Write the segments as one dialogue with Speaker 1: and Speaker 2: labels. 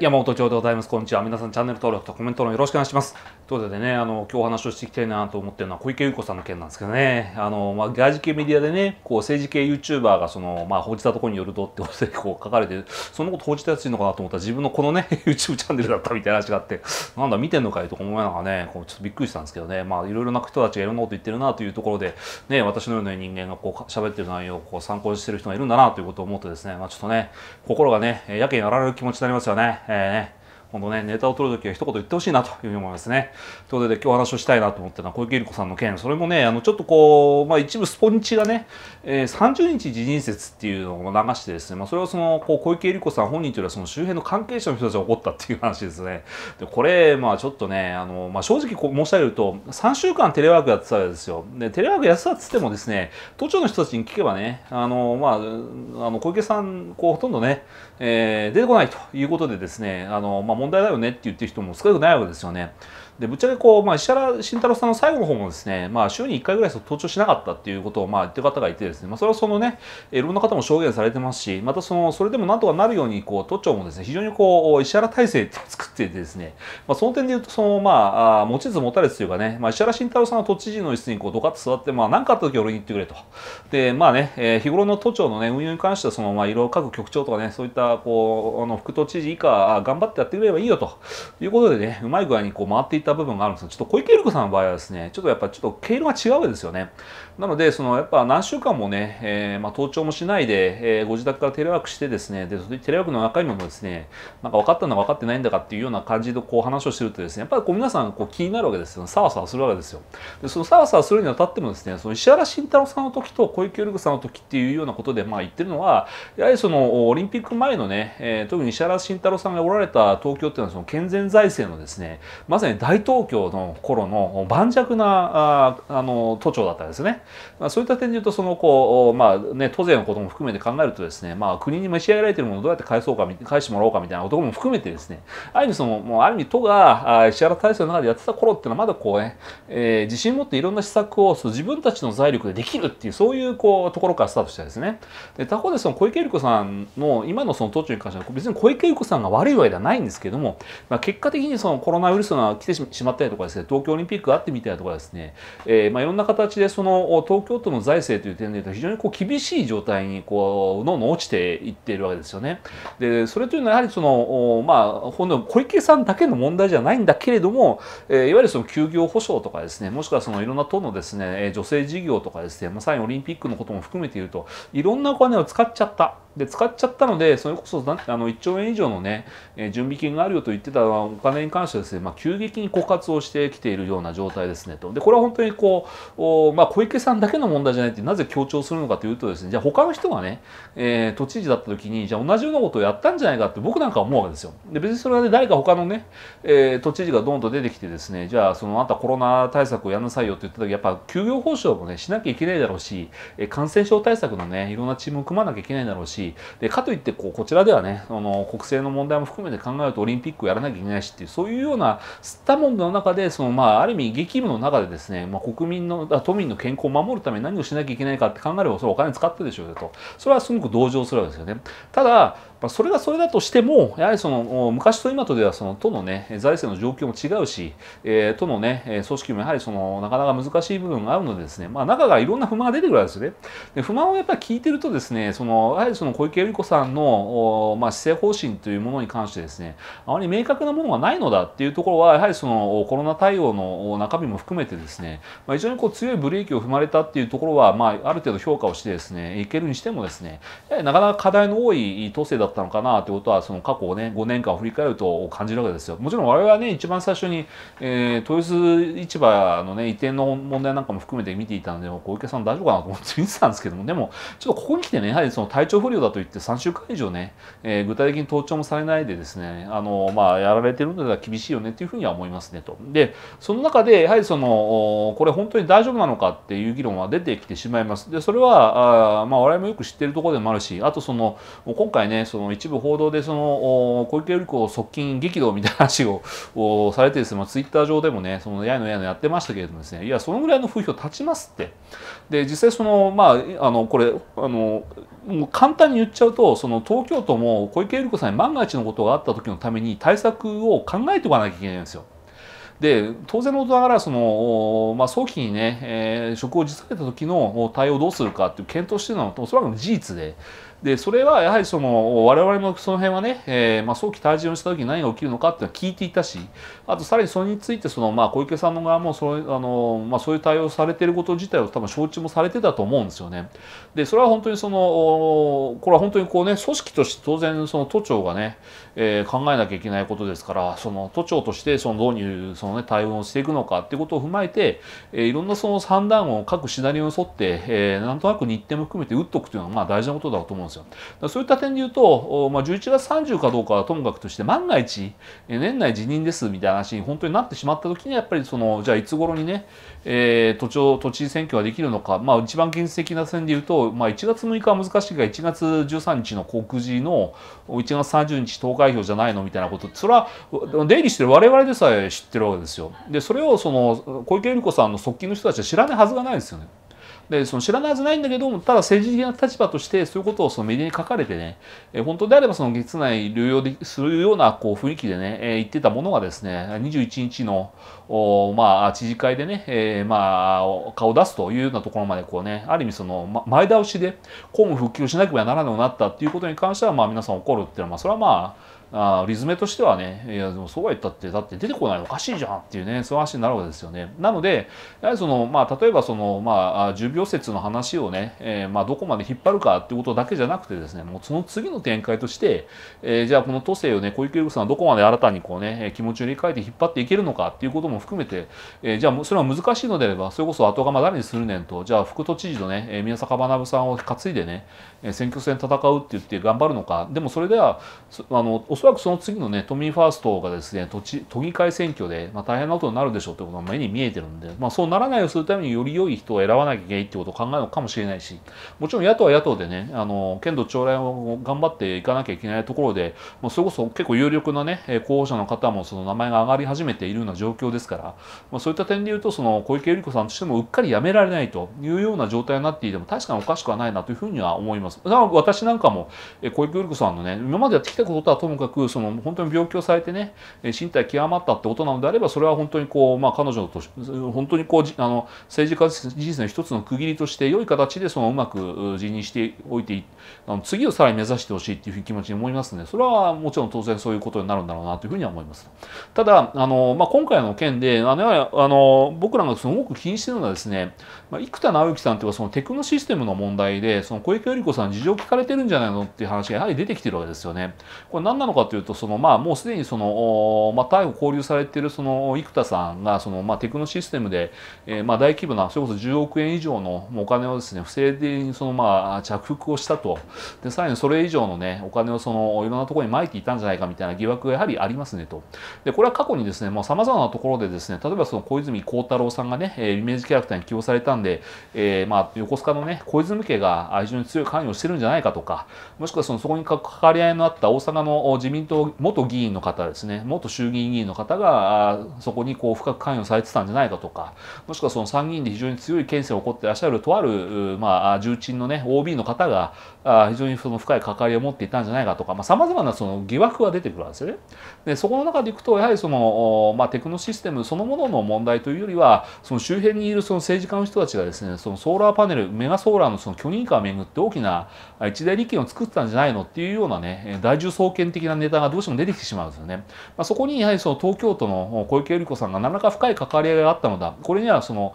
Speaker 1: 山本町でございます。こんにちは。皆さん、チャンネル登録とコメントのよろしくお願いします。ということでね、あの、今日お話をしていきたいなと思ってるのは、小池優子さんの件なんですけどね、あの、まあ、外事系メディアでね、こう、政治系 YouTuber が、その、まあ、報じたところによるとってこう、書かれて、そのこと報じたやついいのかなと思ったら、自分のこのね、YouTube チャンネルだったみたいな話があって、なんだ、見てんのかよとか思いながらね、こう、ちょっとびっくりしたんですけどね、まあ、いろいろな人たちがいろんなこと言ってるなというところで、ね、私のような人間が、こう、喋ってる内容を、こう、参考にしてる人がいるんだなということを思ってですね、まあ、ちょっとね、心がね、やけにやられる気持ちになりますよね。哎。本当ね、ネタを取るときは一言言ってほしいなというふうに思いますね。ということで、今日お話をしたいなと思ったのは、小池百合子さんの件、それもね、あの、ちょっとこう、まあ、一部スポンチがね、えー、30日辞任説っていうのを流してですね、まあ、それはその、こう、小池百合子さん本人というよりは、その周辺の関係者の人たちが怒ったっていう話ですね。で、これ、まあ、ちょっとね、あの、まあ、正直こう申し上げると、3週間テレワークやってたわけですよ。で、テレワークやってたっつってもですね、都庁の人たちに聞けばね、あの、まあ、あの小池さん、こう、ほとんどね、えー、出てこないということでですね、あの、まあ、問題だよねって言ってる人も少なくないわけですよね。でぶっちゃけこう、まあ、石原慎太郎さんの最後の方もですね、まあ、週に1回ぐらい登庁しなかったっていうことをまあ言ってる方がいてですね、まあ、それはそのねいろんな方も証言されてますしまたそのそれでもなんとかなるようにこう都庁もですね非常にこう石原体制を作てですね、まあ、その点で言うと、その、まあ、持ちつ持たれつというかね、まあ、石原慎太郎さんは都知事の椅子にこうどかっと座って、まあ、何かあった時俺に言ってくれと。で、まあね、えー、日頃の都庁のね、運用に関しては、その、まあ、いろいろ各局長とかね、そういった、こう、あの、副都知事以下、頑張ってやってくれればいいよということでね、うまい具合にこう回っていった部分があるんですけど、ちょっと小池百合子さんの場合はですね、ちょっとやっぱちょっと経路が違うわけですよね。なので、そのやっぱ何週間もね、えー、まあ、盗聴もしないで、えー、ご自宅からテレワークしてですね、でテレワークの中身もですね、なんか分かったの分かってないんだかっていうような感じでこう話をしてるとですね、やっぱりこう皆さんこう気になるわけですよ。サワサワするわけですよ。で、そのサワサワするにあたってもですね、その石原慎太郎さんの時と小池百合子さんの時っていうようなことでまあ言ってるのは、やはりそのオリンピック前のね、えー、特に石原慎太郎さんがおられた東京っていうのはその健全財政のですね、まさに大東京の頃の盤石なああの都庁だったんですね。まあ、そういった点で言うとそのこう、まあね、都税のことも含めて考えるとですね、まあ、国に召し上げられているものをどうやって返そうか返してもらおうかみたいなことも含めてですねある意味そのもうある意味都が石原体制の中でやってた頃っていうのはまだこうね、えー、自信を持っていろんな施策を自分たちの財力でできるっていうそういうこうところからスタートしたですねで他方でその小池百合子さんの今のその途中に関しては別に小池百合子さんが悪いわけではないんですけども、まあ、結果的にそのコロナウイルスが来てしまったりとかですね東京オリンピックがあってみたいなとかですね、えーまあ、いろんな形でその東京都の財政という点でいうと非常にこう厳しい状態にこうどんどん落ちていっているわけですよね。でそれというのはやはりその、まあ、んの小池さんだけの問題じゃないんだけれども、えー、いわゆるその休業保障とかですねもしくはそのいろんな党のですね女性事業とかですね、まあ、さらにオリンピックのことも含めて言うといろんなお金を使っちゃった。で使っちゃったので、それこそあの1兆円以上の、ね、準備金があるよと言ってたお金に関してはですね、まあ、急激に枯渇をしてきているような状態ですねと。でこれは本当にこうお、まあ、小池さんだけの問題じゃないってなぜ強調するのかというとですねじゃあ他の人がね、えー、都知事だった時にじゃあ同じようなことをやったんじゃないかって僕なんか思うわけですよ。で別にそれは、ね、誰か他のね、えー、都知事がどんと出てきてですねじゃあそのあんたコロナ対策をやんなさいよって言った時やっぱ休業補償もねしなきゃいけないだろうし感染症対策のねいろんなチームを組まなきゃいけないだろうしでかといってこうこちらではねあの国政の問題も含めて考えるとオリンピックをやらなきゃいけないしっていうそういうようなスタモンの中でその、まあ、ある意味激務の中でですね、まあ、国民の都民の健康を守るために何をしなきゃいけないかって考えればそれお金使ってるでしょうよとそれはすごく同情するわけですよね。ただまあ、それがそれだとしても、やはりその昔と今とではその都の、ね、財政の状況も違うし、えー、都の、ね、組織もやはりそのなかなか難しい部分があるのでです、ね、まあ、中がいろんな不満が出てくるわけですよね。で不満をやっぱり聞いてるとです、ね、そのやはりその小池百合子さんの、まあ、施政方針というものに関してです、ね、あまり明確なものがないのだっていうところは、やはりそのコロナ対応の中身も含めてです、ね、まあ、非常にこう強いブレーキを踏まれたっていうところは、まあ、ある程度評価をしてです、ね、いけるにしてもです、ね、なかなか課題の多い都政だとったのかなってことはその過去ね5年間を振り返ると感じるわけですよ。もちろん我々はね一番最初に、えー、豊洲市場のね移転の問題なんかも含めて見ていたので小池さん大丈夫かなと思って見てたんですけどもでもちょっとここに来てねやはりその体調不良だといって3週間以上ね、えー、具体的に盗聴もされないでですねあのまあやられてるのでは厳しいよねっていうふうには思いますねと。でその中でやはりそのこれ本当に大丈夫なのかっていう議論は出てきてしまいます。でそれはあまあ我々もよく知ってるところでもあるしあとその今回ねその一部報道でその小池百合子側近激怒みたいな話を されてですね、まあ、ツイッター上でもねそのやいのやいのやってましたけれどもですねいやそのぐらいの風評立ちますってで実際そのまああのこれあの簡単に言っちゃうとその東京都も小池百合子さんに万が一のことがあった時のために対策を考えておかなきゃいけないんですよ。で当然のことながらその、まあ、早期にね、えー、職を辞された時の対応をどうするかっていう検討してるのはおそらく事実ででそれはやはりその我々もその辺はね、えーまあ、早期退陣をした時に何が起きるのかっていうのは聞いていたしあとさらにそれについてその、まあ、小池さんの側もそあの、まあ、そういう対応されていること自体を多分承知もされてたと思うんですよね。でそれは本当にそのこれは本当にこうね組織として当然その都庁がね、えー、考えなきゃいけないことですからその都庁としてそのどういうその、ね、対応をしていくのかっていうことを踏まえて、えー、いろんなその算段を各シナリオに沿って、えー、なんとなく日程も含めて打っとくというのはまあ大事なことだと思うんですうんですよ。そういった点で言うと、まあ、11月30かどうかはともかくとして、万が一、年内辞任ですみたいな話に本当になってしまった時に、やっぱりその、じゃあいつ頃にね、えー、都庁、都知事選挙ができるのか、まあ、一番現実的な線で言うと、まあ、1月6日は難しいが、1月13日の告示の、1月30日投開票じゃないのみたいなこと、それは、出入りしてる我々でさえ知ってるわけですよ。で、それをその、小池百合子さんの側近の人たちは知らないはずがないですよね。でその知らないはずないんだけどもただ政治的な立場としてそういうことをそのメディアに書かれてね、え本当であればその月内流用するようなこう雰囲気でね、え言ってたものがですね21日のお、まあ、知事会でね、えー、まあ、顔を出すというようなところまでこう、ね、ある意味その、ま、前倒しで公務復帰をしなければならなくなったっていうことに関しては、まあ、皆さん怒るっていうのは、まそれはまああリズムとしてはねいやでもそうは言ったってだって出てこないおかしいじゃんっていうねそういう話になるわけですよね。なのでやはりその、まあ、例えばその、まあ、重病説の話をね、えー、まあ、どこまで引っ張るかっていうことだけじゃなくてですねもうその次の展開として、えー、じゃあこの都政をね小池百合子さんはどこまで新たにこうね気持ちを入れ替えて引っ張っていけるのかっていうことも含めて、えー、じゃあそれは難しいのであればそれこそ後釜誰にするねんとじゃあ副都知事のね宮坂学さんを担いでね選挙戦戦うって言って頑張るのかでもそれではあのそらくその次のね、都民ファーストがですね、都知都議会選挙で、まあ、大変なことになるでしょうってことが目に見えてるんで、まあ、そうならないようにするためにより良い人を選ばなきゃいけないってことを考えるのかもしれないし、もちろん野党は野党でね、あの、県土長来を頑張っていかなきゃいけないところで、もうそれこそ結構有力なね、候補者の方もその名前が上がり始めているような状況ですから、まあ、そういった点で言うと、その小池百合子さんとしてもうっかりやめられないというような状態になっていても、確かにおかしくはないなというふうには思います。だから私なんかも、小池百合子さんのね、今までやってきたことはともかくかくその本当に病気をされてね身体極まったってことなのであればそれは本当にこう、まあ、彼女のと本当にこうあの政治家人生の一つの区切りとして良い形でそのうまく辞任しておいてあの次をさらに目指してほしいっていう気持ちに思いますねそれはもちろん当然そういうことになるんだろうなというふうには思います。ただあの、まあ、今回の件であのあの僕らがすごく気にしてるのはですねまあ、生田直之さんというのはそのテクノシステムの問題でその小池百合子さん事情を聞かれてるんじゃないのっていう話がやはり出てきてるわけですよね。これ何なのかというとその、まあ、もうすでにその、まあ、逮捕拘留されてるその生田さんがその、まあ、テクノシステムで、えーまあ、大規模なそれこそ10億円以上のお金をですね不正にその、まあ、着服をしたとでさらにそれ以上の、ね、お金をそのいろんなところにまいていたんじゃないかみたいな疑惑がやはりありますねと。でこれは過去にですねさまざまなところでですね例えばその小泉孝太郎さんがねイメージキャラクターに起用されたんで、えー、まあ、横須賀のね、小泉家が非常に強い関与してるんじゃないかとか、もしくはそのそこに関わり合いのあった大阪の自民党元議員の方ですね、元衆議院議員の方が、そこにこう深く関与されてたんじゃないかとか、もしくはその参議院で非常に強い県政を起こってらっしゃるとある、まあ、重鎮のね、OB の方が、あ非常にその深い関わりを持っていたんじゃないかとかさまざ、まなその疑惑が出てくるわけですよね。でそこの中でいくとやはりその、まあ、テクノシステムそのものの問題というよりはその周辺にいるその政治家の人たちがですねそのソーラーパネルメガソーラーのその許認可をめぐって大きな一大利権を作ったんじゃないのっていうようなね大重創建的なネタがどうしても出てきてしまうんですよね。まあ、そこにやはりその東京都の小池百合子さんが何らか深い関わりがあったのだこれにはその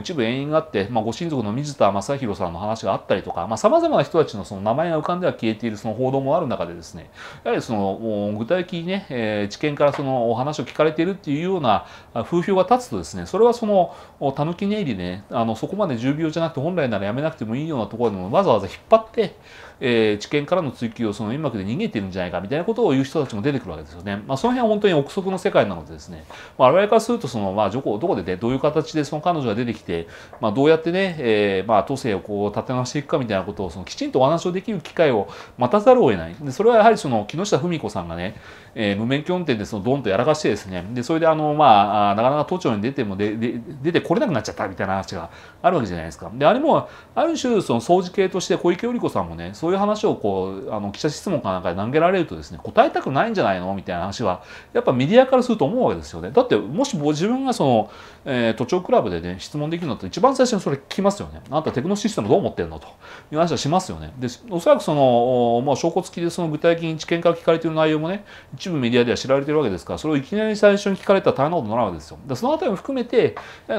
Speaker 1: 一部遠因があって、まあ、ご親族の水田正弘さんの話があったりとかさまざ、まな人たちのその名前が浮かんでは消えているその報道もある中でですねやはりその具体的にね、えー、知見からそのお話を聞かれているっていうような風評が立つとですねそれはそのたぬき寝入りで、ね、あのそこまで重病じゃなくて本来ならやめなくてもいいようなところでもわざわざ引っ張ってえー、知見からの追及をその音で逃げてるんじゃないかみたいなことを言う人たちも出てくるわけですよね。まあ、その辺は本当に憶測の世界なのでですね、まあ、我々からするとその、まあ、どこどこで、ね、どういう形でその彼女が出てきて、まあ、どうやってね、えーまあ、都政をこう立て直していくかみたいなことをそのきちんとお話をできる機会を待たざるを得ない。でそれはやはりその木下富美子さんがね、えー、無免許運転でそのドンとやらかしてですね、でそれであの、まあ、なかなか都庁に出てもでで出てこれなくなっちゃったみたいな話があるわけじゃないですか。であれもある種その掃除系として小池百合子さんもねういう話をこうあの記者質問かなんかで投げられるとですね答えたくないんじゃないのみたいな話はやっぱメディアからすると思うわけですよねだってもし自分がその、えー、都庁クラブでね質問できるのって一番最初にそれ聞きますよねあんたテクノシステムどう思ってるのという話はしますよねでおそらくその、まあ、証拠付きでその具体的に知見から聞かれている内容もね一部メディアでは知られているわけですからそれをいきなり最初に聞かれたら大変なことになるわけですよでそのあたりも含めて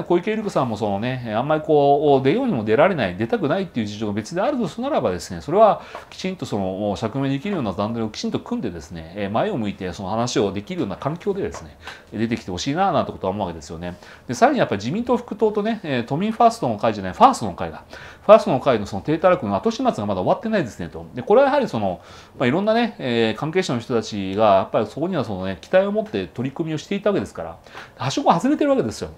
Speaker 1: 小池百合子さんもそのねあんまりこう出ようにも出られない出たくないっていう事情が別であるとするならばですねそれはきちんとその釈明できるような残取をきちんと組んでですね前を向いてその話をできるような環境でですね出てきてほしいななんてことは思うわけですよね。でさらにやっぱり自民党副党とね都民ファーストの会じゃないファーストの会だファーストの会のその低たらくの後始末がまだ終わってないですねとでこれはやはりその、まあ、いろんなね、え関係者の人たちがやっぱりそこにはそのね期待を持って取り組みをしていたわけですからはしは外れてるわけですよ。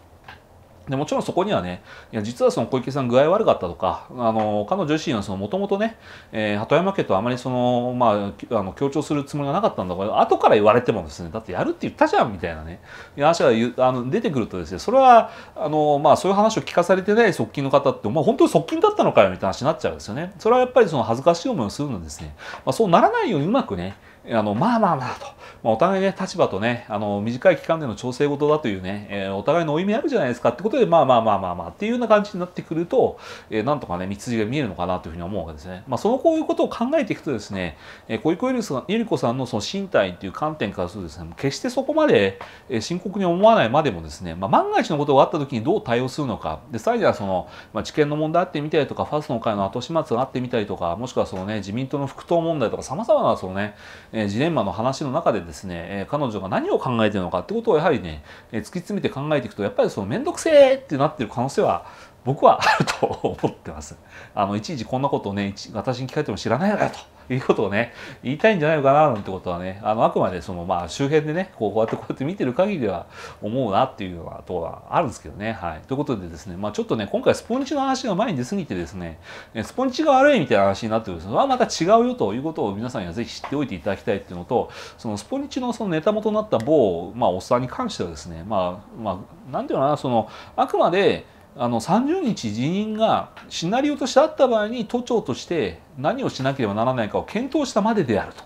Speaker 1: でもちろんそこにはね、いや実はその小池さん具合悪かったとか、あの彼女自身はもともとね、えー、鳩山家とあまりその、まあ、あの強調するつもりがなかったんだけど、後から言われてもですね、だってやるって言ったじゃんみたいなね、話があの出てくるとですね、それはあの、まあ、そういう話を聞かされてない側近の方って、まあ、本当に側近だったのかよみたいな話になっちゃうんですよね。それはやっぱりその恥ずかしい思いをするのですね、まあ、そうならないようにうまくね、あのまあまあまあと、まあ、お互いね立場とねあの短い期間での調整事だというね、えー、お互いの負い目あるじゃないですかってことでまあまあまあまあまあっていうような感じになってくると、えー、なんとかね道筋が見えるのかなというふうに思うわけですね。まあ、そのこういうことを考えていくとですね、えー、小池百合子さんのその身体という観点からするとですね決してそこまで深刻に思わないまでもですね、まあ、万が一のことがあった時にどう対応するのかでさらにはその、まあ、知見の問題あってみたりとかファーストの会の後始末があってみたりとかもしくはそのね自民党の復党問題とかさまざまなそのねえジレンマの話の中でですね、え彼女が何を考えてるのかってことをやはりね、突き詰めて考えていくとやっぱりその面倒くせえってなってる可能性は僕はあると思ってます。あのいちいちこんなことをね私に聞かれても知らないのかよということをね言いたいんじゃないのかななんてことはねあのあくまでそのまあ周辺でねこうやってこうやって見てる限りでは思うなっていうようなところはあるんですけどね。はい、ということでですね、まあ、ちょっとね今回スポンジの話が前に出過ぎてですねスポンジが悪いみたいな話になってるんですがまた違うよということを皆さんにはぜひ知っておいていただきたいっていうのとそのスポニチのそのネタ元になった某、まあ、おっさんに関してはですねまあ、まあ、なんていうのかなそのあくまであの30日辞任がシナリオとしてあった場合に都庁として何をしなければならないかを検討したまでであると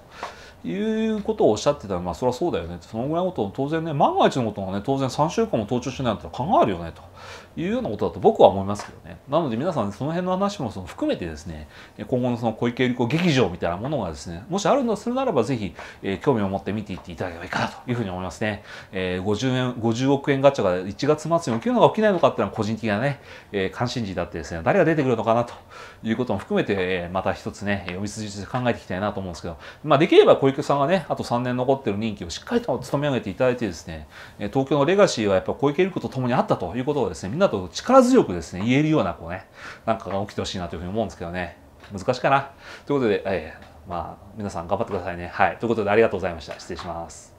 Speaker 1: いうことをおっしゃってたらまあそりゃそうだよねそのぐらいのことを当然ね万が一のことがね当然3週間も登場しないと考えるよねというようなことだと僕は思いますけどねなので皆さんその辺の話もその含めてですね今後のその小池百合子劇場みたいなものがですねもしあるのするならばぜひ、えー、興味を持って見ていっていただければいいかなというふうに思いますね、えー、50, 円50億円ガチャが1月末に起きるのか起きないのかっていうのは個人的なね、えー、関心事だってですね誰が出てくるのかなということも含めて、えー、また一つね読み筋として考えていきたいなと思うんですけどまあできれば小池育さんがねあと3年残ってる任期をしっかりと務め上げていただいてですね東京のレガシーはやっぱ小池百合子と共にあったということをですねみんなと力強くですね言えるようなこうねなんかが起きてほしいなというふうに思うんですけどね難しいかなということで、えー、まあ皆さん頑張ってくださいねはいということでありがとうございました失礼します。